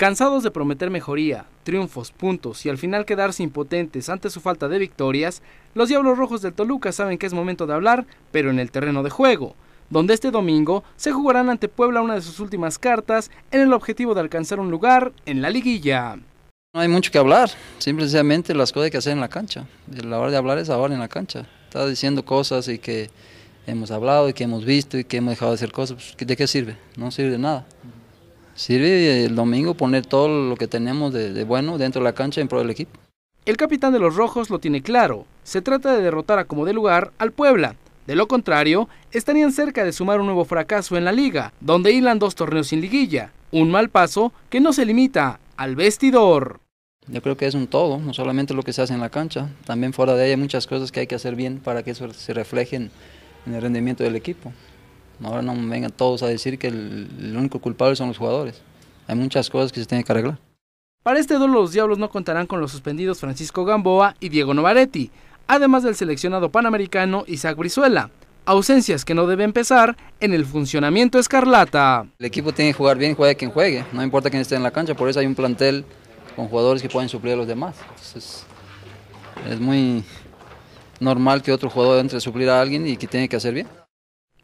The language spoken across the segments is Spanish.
Cansados de prometer mejoría, triunfos, puntos y al final quedarse impotentes ante su falta de victorias, los Diablos Rojos del Toluca saben que es momento de hablar, pero en el terreno de juego, donde este domingo se jugarán ante Puebla una de sus últimas cartas en el objetivo de alcanzar un lugar en la liguilla. No hay mucho que hablar, simplemente las cosas hay que hacer en la cancha. La hora de hablar es ahora en la cancha. Está diciendo cosas y que hemos hablado y que hemos visto y que hemos dejado de hacer cosas, pues, ¿de qué sirve? No sirve de nada sirve el domingo poner todo lo que tenemos de, bueno dentro de la cancha en pro del equipo. El capitán de los Rojos lo tiene claro. Se trata de derrotar a como de lugar al Puebla. De lo contrario, estarían cerca de sumar un nuevo fracaso en la liga, donde hilan dos torneos sin liguilla. Un mal paso que no se limita al vestidor. Yo creo que es un todo, no solamente lo que se hace en la cancha, también fuera de ella hay muchas cosas que hay que hacer bien para que eso se refleje en el rendimiento del equipo. Ahora no vengan todos a decir que el, único culpable son los jugadores. Hay muchas cosas que se tienen que arreglar. Para este duelo los Diablos no contarán con los suspendidos Francisco Gamboa y Diego Novaretti, además del seleccionado panamericano Isaac Brizuela, ausencias que no deben pesar en el funcionamiento escarlata. El equipo tiene que jugar bien, juegue quien juegue, no importa quién esté en la cancha, por eso hay un plantel con jugadores que pueden suplir a los demás. es muy normal que otro jugador entre a suplir a alguien y que tiene que hacer bien.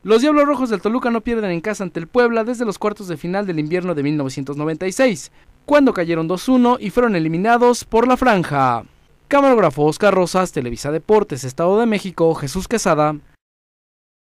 Los Diablos Rojos del Toluca no pierden en casa ante el Puebla desde los cuartos de final del invierno de 1996, cuando cayeron 2-1 y fueron eliminados por la franja. Camarógrafo Oscar Rosas, Televisa Deportes, Estado de México, Jesús Quesada.